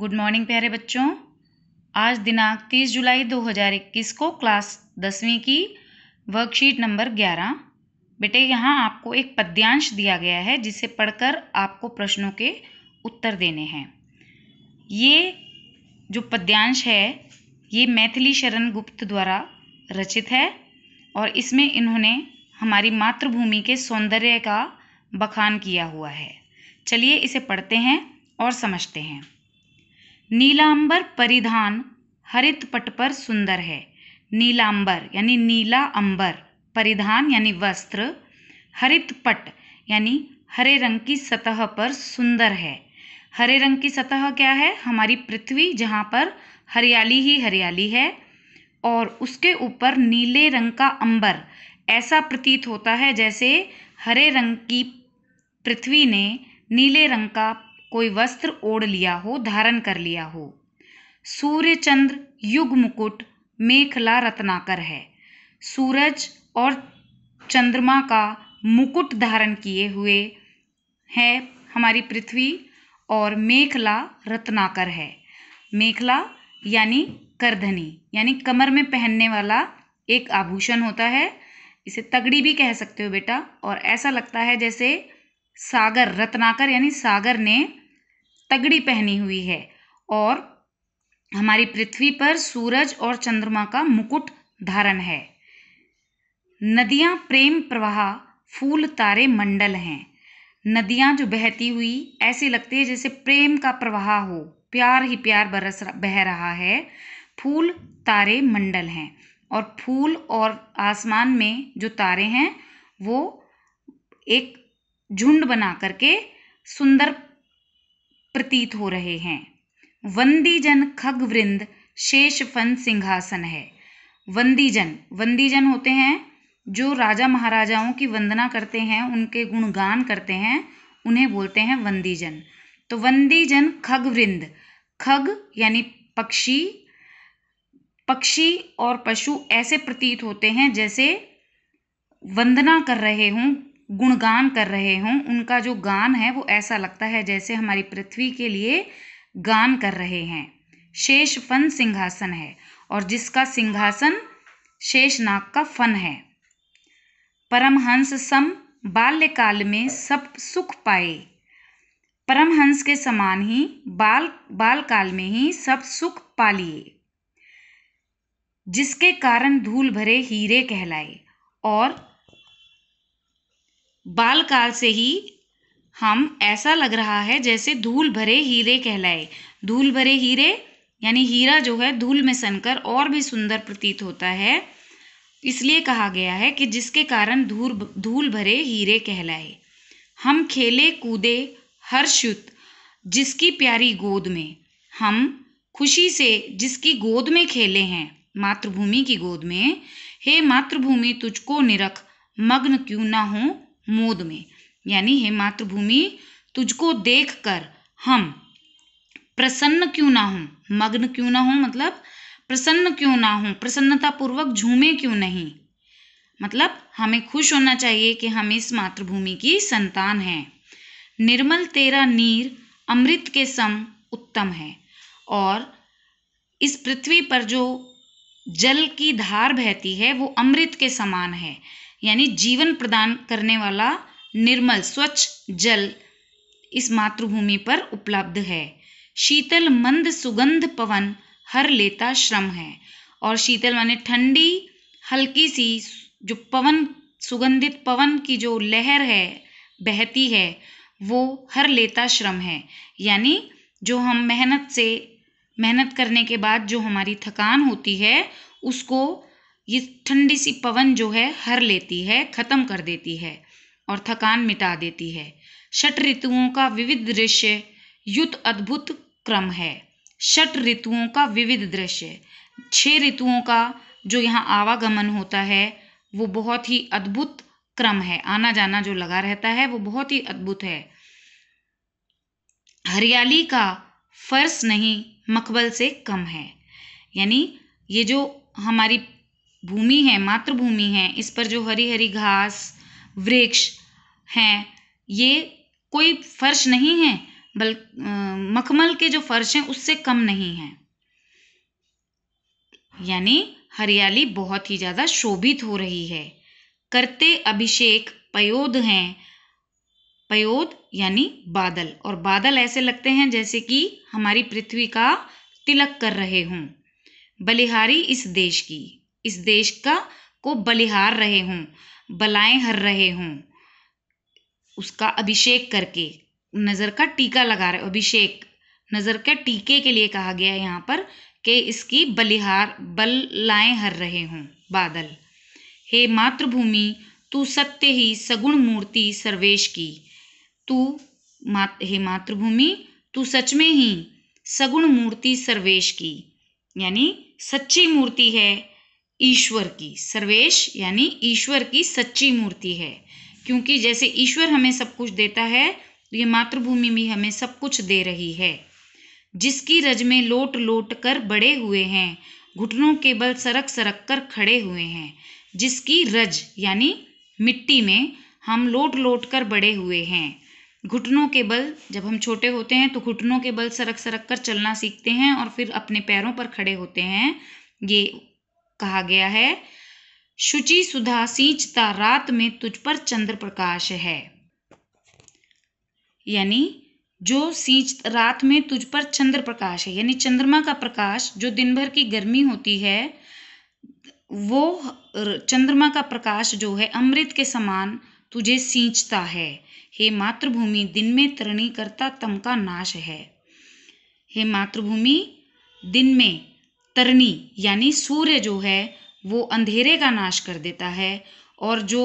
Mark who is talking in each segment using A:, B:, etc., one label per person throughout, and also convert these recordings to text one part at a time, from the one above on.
A: good morning प्यारे बच्चों आज दिनांक 30 जुलाई 2021 को क्लास दसवीं की वर्कशीट नंबर 11 बेटे यहाँ आपको एक पद्यांश दिया गया है जिसे पढ़कर आपको प्रश्नों के उत्तर देने हैं ये जो पद्यांश है ये मैथिली शरण गुप्त द्वारा रचित है और इसमें इन्होंने हमारी मातृभूमि के सौंदर्य का बखान किया हुआ है चलिए इसे पढ़ते हैं और समझते हैं नीलांबर परिधान हरित पट पर सुंदर है नीलांबर यानी नीला अंबर परिधान यानी वस्त्र हरित पट यानी हरे रंग की सतह पर सुंदर है हरे रंग की सतह क्या है हमारी पृथ्वी जहाँ पर हरियाली ही हरियाली है और उसके ऊपर नीले रंग का अंबर ऐसा प्रतीत होता है जैसे हरे रंग की पृथ्वी ने नीले रंग का कोई वस्त्र ओढ़ लिया हो धारण कर लिया हो सूर्य चंद्र युग मुकुट मेखला रत्नाकर है सूरज और चंद्रमा का मुकुट धारण किए हुए है हमारी पृथ्वी और मेखला रत्नाकर है मेखला यानी करधनी यानी कमर में पहनने वाला एक आभूषण होता है इसे तगड़ी भी कह सकते हो बेटा और ऐसा लगता है जैसे सागर रत्नाकर यानी सागर ने तगड़ी पहनी हुई है और हमारी पृथ्वी पर सूरज और चंद्रमा का मुकुट धारण है नदियाँ प्रेम प्रवाह फूल तारे मंडल हैं नदियाँ जो बहती हुई ऐसे लगती है जैसे प्रेम का प्रवाह हो प्यार ही प्यार बरस बह रहा है फूल तारे मंडल हैं और फूल और आसमान में जो तारे हैं वो एक झुंड बना करके सुंदर प्रतीत हो रहे हैं वंदीजन खग वृंद शेष फन सिंहासन है वंदीजन वंदीजन होते हैं जो राजा महाराजाओं की वंदना करते हैं उनके गुणगान करते हैं उन्हें बोलते हैं वंदीजन तो वंदीजन खग वृंद खग यानी पक्षी पक्षी और पशु ऐसे प्रतीत होते हैं जैसे वंदना कर रहे हों गुणगान कर रहे हों उनका जो गान है वो ऐसा लगता है जैसे हमारी पृथ्वी के लिए गान कर रहे हैं शेष फन सिंहासन है और जिसका सिंहासन शेषनाग का फन है परमहंस सम बाल्यकाल में सब सुख पाए परमहंस के समान ही बाल बाल काल में ही सब सुख पा लिए जिसके कारण धूल भरे हीरे कहलाए और बाल काल से ही हम ऐसा लग रहा है जैसे धूल भरे हीरे कहलाए धूल भरे हीरे यानी हीरा जो है धूल में सनकर और भी सुंदर प्रतीत होता है इसलिए कहा गया है कि जिसके कारण धूल धूल भरे हीरे कहलाए हम खेले कूदे हर्षुत जिसकी प्यारी गोद में हम खुशी से जिसकी गोद में खेले हैं मातृभूमि की गोद में हे मातृभूमि तुझको निरख मग्न क्यों ना हो मोद में यानी हे मातृभूमि तुझको देखकर हम प्रसन्न क्यों ना हों मग्न क्यों ना हों मतलब प्रसन्न क्यों ना हों पूर्वक झूमे क्यों नहीं मतलब हमें खुश होना चाहिए कि हम इस मातृभूमि की संतान हैं निर्मल तेरा नीर अमृत के सम उत्तम है और इस पृथ्वी पर जो जल की धार बहती है वो अमृत के समान है यानी जीवन प्रदान करने वाला निर्मल स्वच्छ जल इस मातृभूमि पर उपलब्ध है शीतल मंद सुगंध पवन हर लेता श्रम है और शीतल माने ठंडी हल्की सी जो पवन सुगंधित पवन की जो लहर है बहती है वो हर लेता श्रम है यानी जो हम मेहनत से मेहनत करने के बाद जो हमारी थकान होती है उसको ये ठंडी सी पवन जो है हर लेती है ख़त्म कर देती है और थकान मिटा देती है षट ऋतुओं का विविध दृश्य युत अद्भुत क्रम है षट ऋतुओं का विविध दृश्य छः ऋतुओं का जो यहाँ आवागमन होता है वो बहुत ही अद्भुत क्रम है आना जाना जो लगा रहता है वो बहुत ही अद्भुत है हरियाली का फर्श नहीं मकबल से कम है यानी ये जो हमारी भूमि है मातृभूमि है इस पर जो हरी हरी घास वृक्ष हैं ये कोई फर्श नहीं है बल मखमल के जो फर्श हैं उससे कम नहीं है यानी हरियाली बहुत ही ज़्यादा शोभित हो रही है करते अभिषेक पयोद हैं पयोद यानी बादल और बादल ऐसे लगते हैं जैसे कि हमारी पृथ्वी का तिलक कर रहे हों बलिहारी इस देश की इस देश का को बलिहार रहे हों बलाएं हर रहे हों उसका अभिषेक करके नज़र का टीका लगा रहे अभिषेक नज़र के टीके के लिए कहा गया है यहाँ पर कि इसकी बलिहार बल लाएं हर रहे हों बादल हे मातृभूमि तू सत्य ही सगुण मूर्ति सर्वेश की तू मात हे मातृभूमि तू सच में ही सगुण मूर्ति सर्वेश की यानी सच्ची मूर्ति है ईश्वर की सर्वेश यानी ईश्वर की सच्ची मूर्ति है क्योंकि जैसे ईश्वर हमें सब कुछ देता है तो ये मातृभूमि भी हमें सब कुछ दे रही है जिसकी रज में लोट लोट कर बड़े हुए हैं घुटनों के बल सरक सरक कर खड़े हुए हैं जिसकी रज यानी मिट्टी में हम लोट लोट कर बड़े हुए हैं घुटनों के बल जब हम छोटे होते हैं तो घुटनों के बल सरक सरक कर चलना सीखते हैं और फिर अपने पैरों पर खड़े होते हैं ये कहा गया है शुचि सुधा सींचता रात में तुझ पर चंद्र प्रकाश है यानी जो सींच रात में तुझ पर चंद्र प्रकाश है यानी चंद्रमा का प्रकाश जो दिन भर की गर्मी होती है वो चंद्रमा का प्रकाश जो है अमृत के समान तुझे सींचता है हे मातृभूमि दिन में तरणी करता तम का नाश है हे मातृभूमि दिन में तरनी यानी सूर्य जो है वो अंधेरे का नाश कर देता है और जो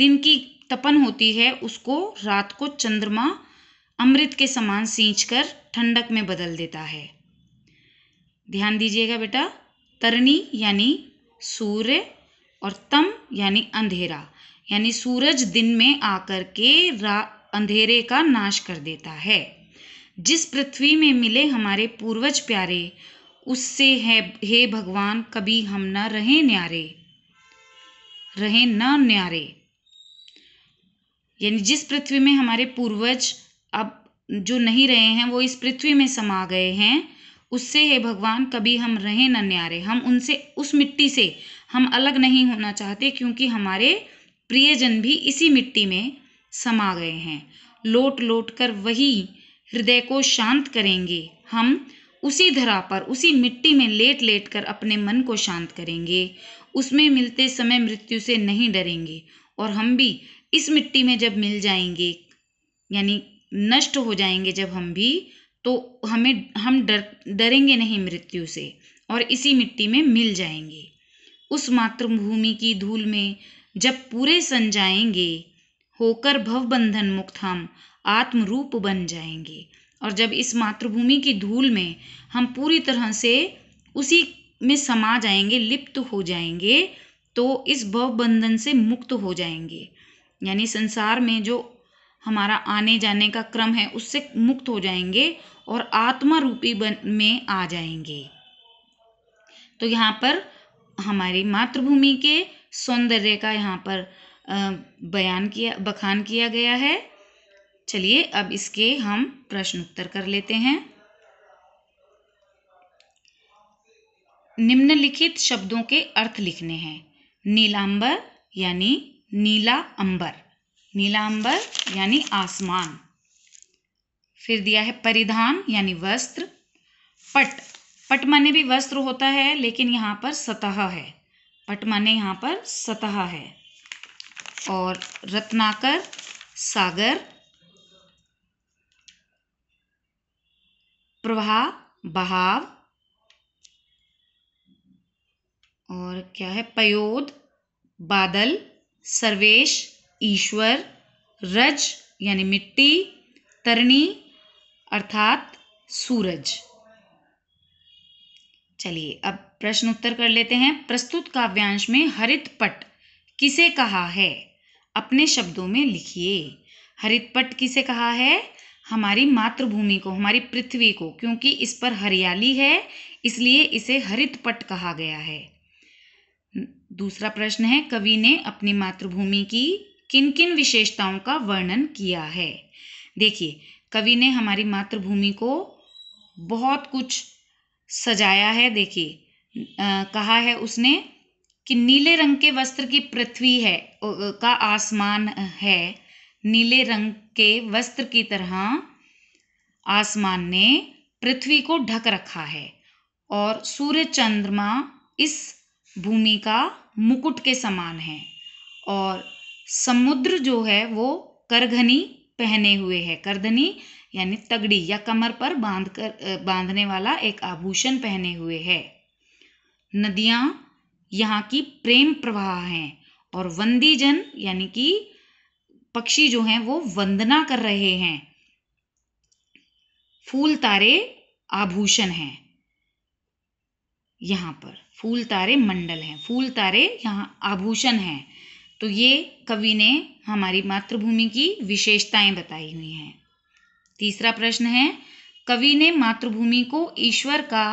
A: दिन की तपन होती है उसको रात को चंद्रमा अमृत के समान सींच कर ठंडक में बदल देता है ध्यान दीजिएगा बेटा तरनी यानी सूर्य और तम यानी अंधेरा यानी सूरज दिन में आकर के रा अंधेरे का नाश कर देता है जिस पृथ्वी में मिले हमारे पूर्वज प्यारे उससे है हे भगवान कभी हम न रहे न्यारे रहे न न्यारे यानी जिस पृथ्वी में हमारे पूर्वज अब जो नहीं रहे हैं वो इस पृथ्वी में समा गए हैं उससे हे भगवान कभी हम रहे न न्यारे हम उनसे उस मिट्टी से हम अलग नहीं होना चाहते क्योंकि हमारे प्रियजन भी इसी मिट्टी में समा गए हैं लोट लोट कर वही हृदय को शांत करेंगे हम उसी धरा पर उसी मिट्टी में लेट लेट कर अपने मन को शांत करेंगे उसमें मिलते समय मृत्यु से नहीं डरेंगे और हम भी इस मिट्टी में जब मिल जाएंगे यानी नष्ट हो जाएंगे जब हम भी तो हमें हम डर डरेंगे नहीं मृत्यु से और इसी मिट्टी में मिल जाएंगे उस मातृभूमि की धूल में जब पूरे सन जाएंगे होकर भवबंधन मुक्त हम आत्मरूप बन जाएंगे और जब इस मातृभूमि की धूल में हम पूरी तरह से उसी में समा जाएंगे लिप्त हो जाएंगे तो इस बंधन से मुक्त हो जाएंगे यानी संसार में जो हमारा आने जाने का क्रम है उससे मुक्त हो जाएंगे और आत्मा रूपी बन में आ जाएंगे तो यहाँ पर हमारी मातृभूमि के सौंदर्य का यहाँ पर बयान किया बखान किया गया है चलिए अब इसके हम प्रश्न उत्तर कर लेते हैं निम्नलिखित शब्दों के अर्थ लिखने हैं नीलांबर यानी नीला अंबर नीलांबर यानी आसमान फिर दिया है परिधान यानी वस्त्र पट पट माने भी वस्त्र होता है लेकिन यहाँ पर सतह है पट माने यहाँ पर सतह है और रत्नाकर सागर प्रवाह बहाव और क्या है पयोद बादल सर्वेश ईश्वर रज यानी मिट्टी तरणी अर्थात सूरज चलिए अब प्रश्न उत्तर कर लेते हैं प्रस्तुत काव्यांश में हरित पट किसे कहा है अपने शब्दों में लिखिए हरित पट किसे कहा है हमारी मातृभूमि को हमारी पृथ्वी को क्योंकि इस पर हरियाली है इसलिए इसे हरित पट कहा गया है दूसरा प्रश्न है कवि ने अपनी मातृभूमि की किन किन विशेषताओं का वर्णन किया है देखिए कवि ने हमारी मातृभूमि को बहुत कुछ सजाया है देखिए कहा है उसने कि नीले रंग के वस्त्र की पृथ्वी है का आसमान है नीले रंग के वस्त्र की तरह आसमान ने पृथ्वी को ढक रखा है और सूर्य चंद्रमा इस भूमि का मुकुट के समान है और समुद्र जो है वो करघनी पहने हुए है करधनी यानी तगड़ी या कमर पर बांध कर बांधने वाला एक आभूषण पहने हुए है नदियाँ यहाँ की प्रेम प्रवाह हैं और वंदीजन यानी कि पक्षी जो हैं वो वंदना कर रहे हैं फूल तारे आभूषण हैं यहाँ पर फूल तारे मंडल हैं फूल तारे यहाँ आभूषण हैं तो ये कवि ने हमारी मातृभूमि की विशेषताएं बताई हुई हैं तीसरा प्रश्न है कवि ने मातृभूमि को ईश्वर का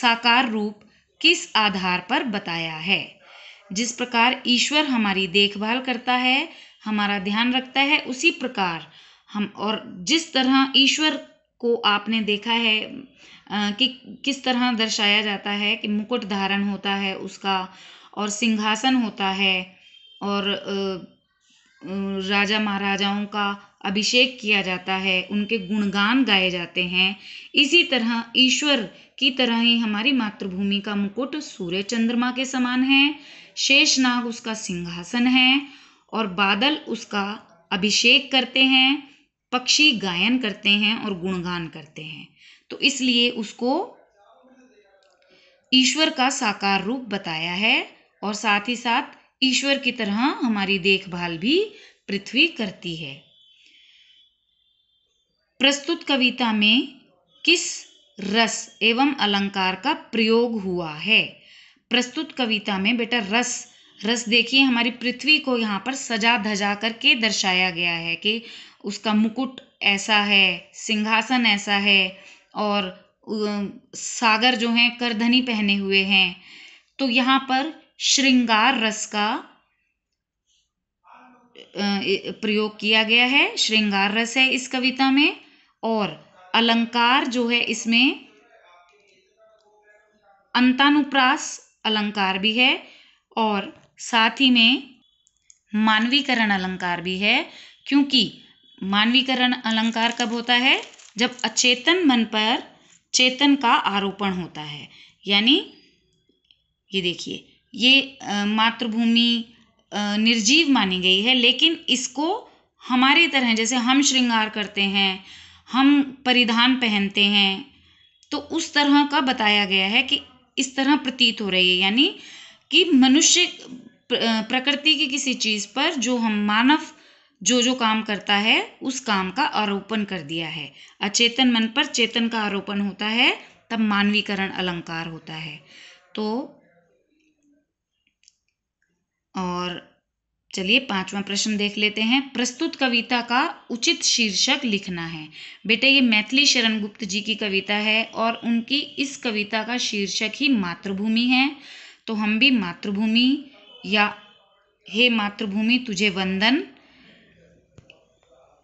A: साकार रूप किस आधार पर बताया है जिस प्रकार ईश्वर हमारी देखभाल करता है हमारा ध्यान रखता है उसी प्रकार हम और जिस तरह ईश्वर को आपने देखा है कि किस तरह दर्शाया जाता है कि मुकुट धारण होता है उसका और सिंहासन होता है और राजा महाराजाओं का अभिषेक किया जाता है उनके गुणगान गाए जाते हैं इसी तरह ईश्वर की तरह ही हमारी मातृभूमि का मुकुट सूर्य चंद्रमा के समान है शेषनाग उसका सिंहासन है और बादल उसका अभिषेक करते हैं पक्षी गायन करते हैं और गुणगान करते हैं तो इसलिए उसको ईश्वर का साकार रूप बताया है और साथ ही साथ ईश्वर की तरह हमारी देखभाल भी पृथ्वी करती है प्रस्तुत कविता में किस रस एवं अलंकार का प्रयोग हुआ है प्रस्तुत कविता में बेटा रस रस देखिए हमारी पृथ्वी को यहाँ पर सजा धजा करके दर्शाया गया है कि उसका मुकुट ऐसा है सिंहासन ऐसा है और सागर जो है करधनी पहने हुए हैं तो यहाँ पर श्रृंगार रस का प्रयोग किया गया है श्रृंगार रस है इस कविता में और अलंकार जो है इसमें अंतानुप्रास अलंकार भी है और साथ ही में मानवीकरण अलंकार भी है क्योंकि मानवीकरण अलंकार कब होता है जब अचेतन मन पर चेतन का आरोपण होता है यानी ये देखिए ये मातृभूमि निर्जीव मानी गई है लेकिन इसको हमारी तरह जैसे हम श्रृंगार करते हैं हम परिधान पहनते हैं तो उस तरह का बताया गया है कि इस तरह प्रतीत हो रही है यानी कि मनुष्य प्रकृति की किसी चीज़ पर जो हम मानव जो जो काम करता है उस काम का आरोपण कर दिया है अचेतन मन पर चेतन का आरोपण होता है तब मानवीकरण अलंकार होता है तो और चलिए पांचवा प्रश्न देख लेते हैं प्रस्तुत कविता का उचित शीर्षक लिखना है बेटे ये मैथिली शरण गुप्त जी की कविता है और उनकी इस कविता का शीर्षक ही मातृभूमि है तो हम भी मातृभूमि या हे मातृभूमि तुझे वंदन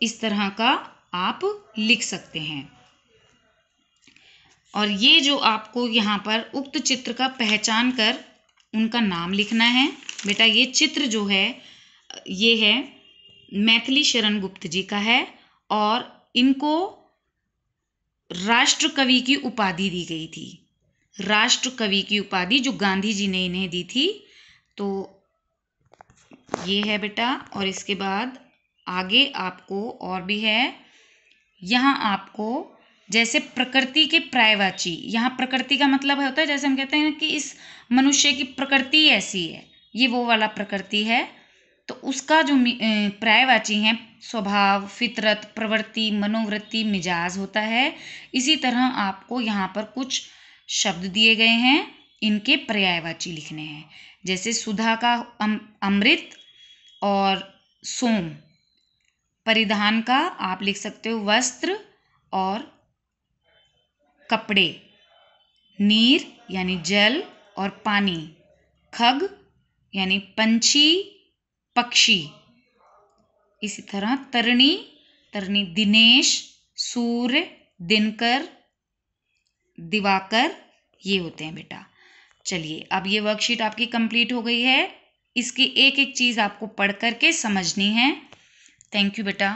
A: इस तरह का आप लिख सकते हैं और ये जो आपको यहाँ पर उक्त चित्र का पहचान कर उनका नाम लिखना है बेटा ये चित्र जो है ये है मैथिली शरण गुप्त जी का है और इनको राष्ट्र कवि की उपाधि दी गई थी राष्ट्र कवि की उपाधि जो गांधी जी ने इन्हें दी थी तो ये है बेटा और इसके बाद आगे आपको और भी है यहाँ आपको जैसे प्रकृति के प्रायवाची यहाँ प्रकृति का मतलब होता है जैसे हम कहते हैं कि इस मनुष्य की प्रकृति ऐसी है ये वो वाला प्रकृति है तो उसका जो प्रायवाची है स्वभाव फितरत प्रवृत्ति मनोवृत्ति मिजाज होता है इसी तरह आपको यहाँ पर कुछ शब्द दिए गए हैं इनके पर्यायवाची लिखने हैं जैसे सुधा का अमृत और सोम परिधान का आप लिख सकते हो वस्त्र और कपड़े नीर यानी जल और पानी खग यानी पंछी पक्षी इसी तरह तरणी तरणी दिनेश सूर्य दिनकर दिवाकर ये होते हैं बेटा चलिए अब ये वर्कशीट आपकी कंप्लीट हो गई है इसकी एक एक चीज़ आपको पढ़ करके समझनी है थैंक यू बेटा